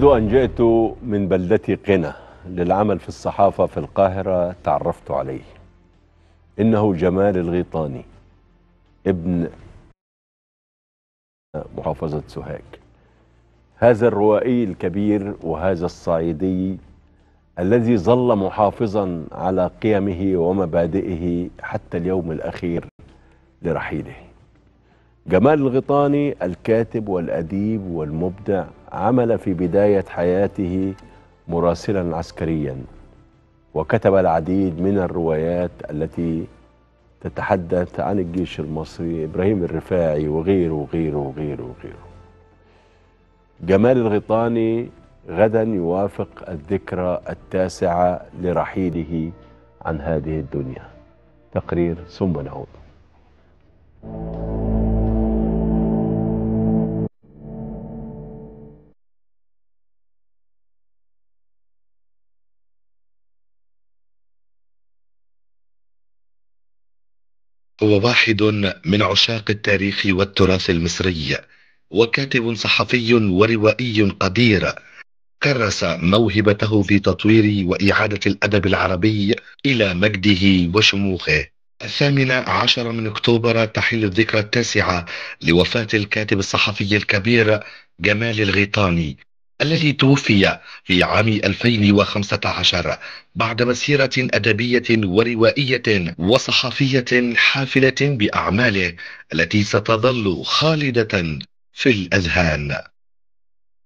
منذ أن جئت من بلدتي قنا للعمل في الصحافة في القاهرة تعرفت عليه إنه جمال الغيطاني ابن محافظة سوهاج هذا الروائي الكبير وهذا الصعيدي الذي ظل محافظا على قيمه ومبادئه حتى اليوم الأخير لرحيله جمال الغطاني الكاتب والأديب والمبدع عمل في بداية حياته مراسلا عسكريا وكتب العديد من الروايات التي تتحدث عن الجيش المصري إبراهيم الرفاعي وغيره وغيره وغيره وغيره جمال الغطاني غدا يوافق الذكرى التاسعة لرحيله عن هذه الدنيا تقرير ثم نعود هو واحد من عشاق التاريخ والتراث المصري وكاتب صحفي وروائي قدير كرس موهبته في تطوير وإعادة الأدب العربي إلى مجده وشموخه الثامن عشر من أكتوبر تحل الذكرى التاسعة لوفاة الكاتب الصحفي الكبير جمال الغيطاني الذي توفي في عام 2015 بعد مسيرة أدبية وروائية وصحفية حافلة بأعماله التي ستظل خالدة في الأذهان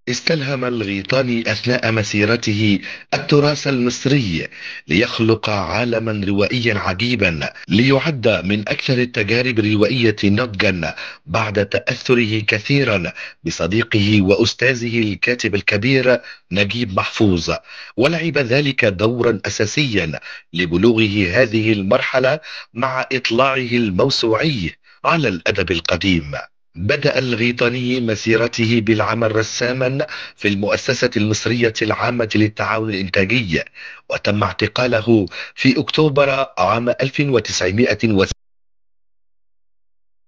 استلهم الغيطاني أثناء مسيرته التراث المصري ليخلق عالما روائيا عجيبا ليعد من أكثر التجارب الروائية نضجا بعد تأثره كثيرا بصديقه وأستاذه الكاتب الكبير نجيب محفوظ ولعب ذلك دورا أساسيا لبلوغه هذه المرحلة مع إطلاعه الموسوعي على الأدب القديم بدأ الغيطاني مسيرته بالعمل رساما في المؤسسة المصرية العامة للتعاون الإنتاجي وتم اعتقاله في أكتوبر عام 1960.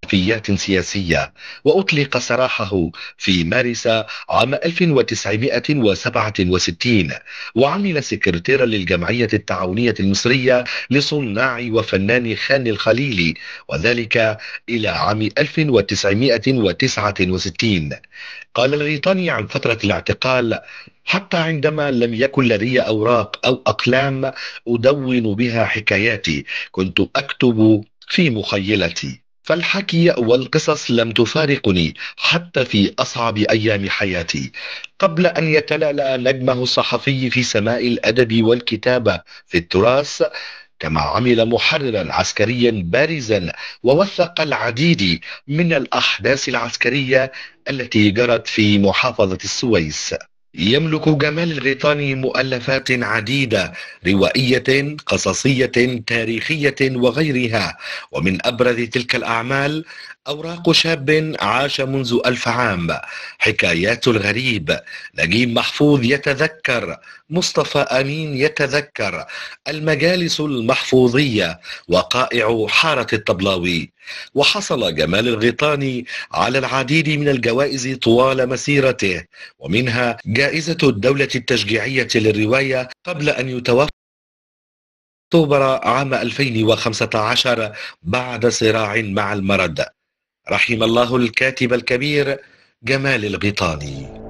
خلفيات سياسية وأطلق سراحه في مارس عام 1967 وعمل سكرتيرا للجمعية التعاونية المصرية لصناع وفنان خان الخليلي وذلك إلى عام 1969 قال الغيطاني عن فترة الاعتقال حتى عندما لم يكن لدي أوراق أو أقلام أدون بها حكاياتي كنت أكتب في مخيلتي فالحكي والقصص لم تفارقني حتى في أصعب أيام حياتي قبل أن يتلألأ نجمه الصحفي في سماء الأدب والكتابة في التراث كما عمل محررا عسكريا بارزا ووثق العديد من الأحداث العسكرية التي جرت في محافظة السويس يملك جمال الغيطاني مؤلفات عديدة روائية قصصية تاريخية وغيرها ومن أبرز تلك الأعمال أوراق شاب عاش منذ ألف عام حكايات الغريب نجيب محفوظ يتذكر مصطفى أمين يتذكر المجالس المحفوظية وقائع حارة الطبلاوي وحصل جمال الغيطاني على العديد من الجوائز طوال مسيرته ومنها جائزة الدولة التشجيعية للرواية قبل أن يتوفى أكتوبر عام 2015 بعد صراع مع المرض رحم الله الكاتب الكبير جمال الغيطاني